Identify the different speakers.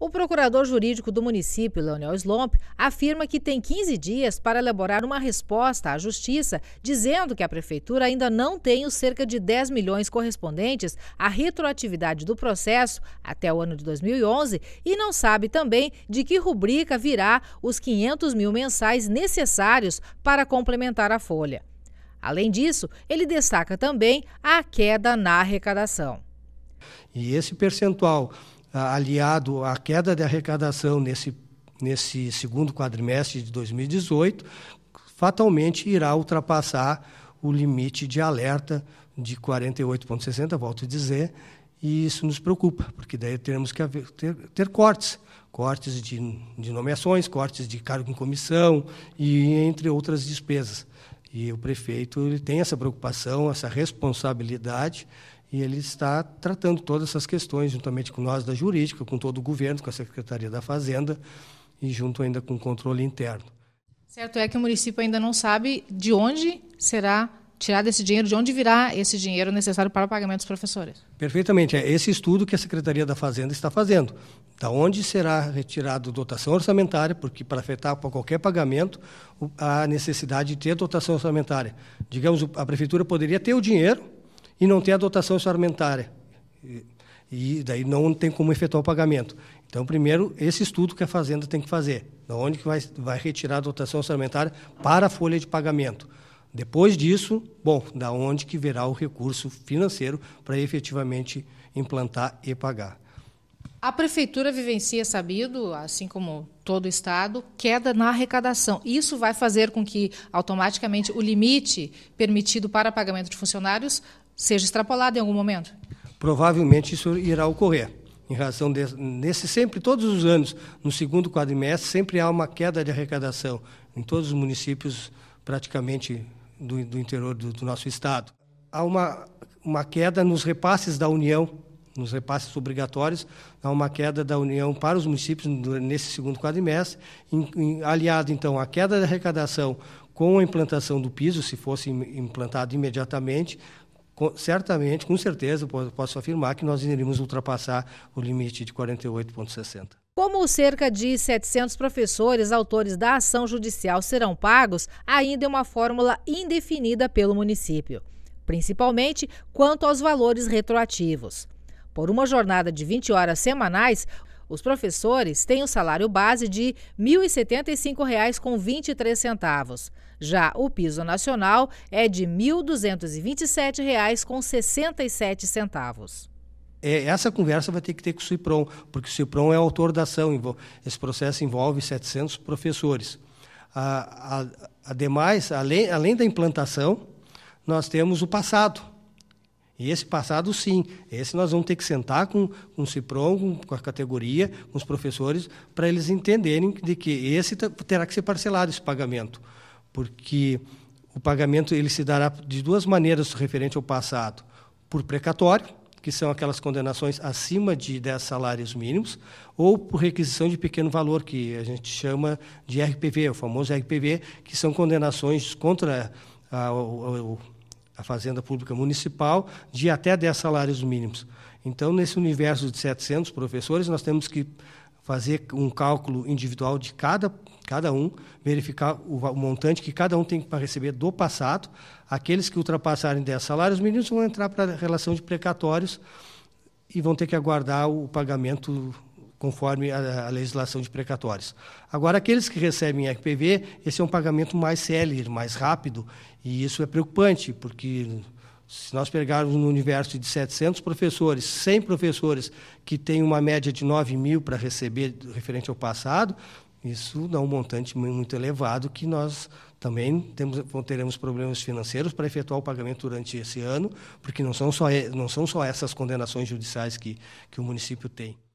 Speaker 1: O procurador jurídico do município, Leonel Slomp, afirma que tem 15 dias para elaborar uma resposta à Justiça, dizendo que a Prefeitura ainda não tem os cerca de 10 milhões correspondentes à retroatividade do processo até o ano de 2011 e não sabe também de que rubrica virá os 500 mil mensais necessários para complementar a folha. Além disso, ele destaca também a queda na arrecadação.
Speaker 2: E esse percentual aliado à queda de arrecadação nesse, nesse segundo quadrimestre de 2018, fatalmente irá ultrapassar o limite de alerta de 48,60, volto a dizer, e isso nos preocupa, porque daí teremos que haver, ter, ter cortes, cortes de, de nomeações, cortes de cargo em comissão e entre outras despesas. E o prefeito ele tem essa preocupação, essa responsabilidade e ele está tratando todas essas questões, juntamente com nós da jurídica, com todo o governo, com a Secretaria da Fazenda e junto ainda com o controle interno.
Speaker 1: Certo é que o município ainda não sabe de onde será tirado esse dinheiro, de onde virá esse dinheiro necessário para o pagamento dos professores.
Speaker 2: Perfeitamente, é esse estudo que a Secretaria da Fazenda está fazendo. Da onde será retirado dotação orçamentária, porque para afetar para qualquer pagamento há necessidade de ter dotação orçamentária. Digamos, a prefeitura poderia ter o dinheiro, e não tem a dotação orçamentária. E, e daí não tem como efetuar o pagamento. Então, primeiro, esse estudo que a Fazenda tem que fazer, de onde que vai, vai retirar a dotação orçamentária para a folha de pagamento. Depois disso, bom, da onde que virá o recurso financeiro para efetivamente implantar e pagar.
Speaker 1: A prefeitura vivencia, sabido, assim como todo o estado, queda na arrecadação. Isso vai fazer com que automaticamente o limite permitido para pagamento de funcionários seja extrapolado em algum momento?
Speaker 2: Provavelmente isso irá ocorrer. Em razão de, nesse sempre todos os anos, no segundo quadrimestre sempre há uma queda de arrecadação em todos os municípios praticamente do, do interior do, do nosso estado. Há uma uma queda nos repasses da União, nos repasses obrigatórios, há uma queda da União para os municípios nesse segundo quadrimestre, em, em, aliado então à queda da arrecadação com a implantação do piso, se fosse implantado imediatamente, com, certamente, com certeza, posso afirmar que nós iríamos ultrapassar o limite de 48,60.
Speaker 1: Como cerca de 700 professores autores da ação judicial serão pagos, ainda é uma fórmula indefinida pelo município, principalmente quanto aos valores retroativos. Por uma jornada de 20 horas semanais, os professores têm o um salário base de R$ 1.075,23. Já o piso nacional é de R$ 1.227,67.
Speaker 2: É, essa conversa vai ter que ter com o CIPROM, porque o CIPROM é autor da ação. Esse processo envolve 700 professores. A, a, ademais, além, além da implantação, nós temos o passado esse passado, sim. Esse nós vamos ter que sentar com, com o CIPROM, com, com a categoria, com os professores, para eles entenderem de que esse terá que ser parcelado, esse pagamento. Porque o pagamento ele se dará de duas maneiras referente ao passado. Por precatório, que são aquelas condenações acima de 10 salários mínimos, ou por requisição de pequeno valor, que a gente chama de RPV, o famoso RPV, que são condenações contra a, a, a a Fazenda Pública Municipal, de até 10 salários mínimos. Então, nesse universo de 700 professores, nós temos que fazer um cálculo individual de cada, cada um, verificar o, o montante que cada um tem para receber do passado. Aqueles que ultrapassarem 10 salários mínimos vão entrar para a relação de precatórios e vão ter que aguardar o pagamento conforme a, a, legislação de precatórios. Agora, aqueles que recebem RPV, esse é um pagamento mais célere, mais rápido, e isso é preocupante, porque se nós pegarmos no universo de 700 professores, 100 professores que têm uma média de 9 mil para receber referente ao passado, isso dá um montante muito elevado que nós também temos, teremos problemas financeiros para efetuar o pagamento durante esse ano, porque não são só, não são só essas condenações judiciais que, que o município tem.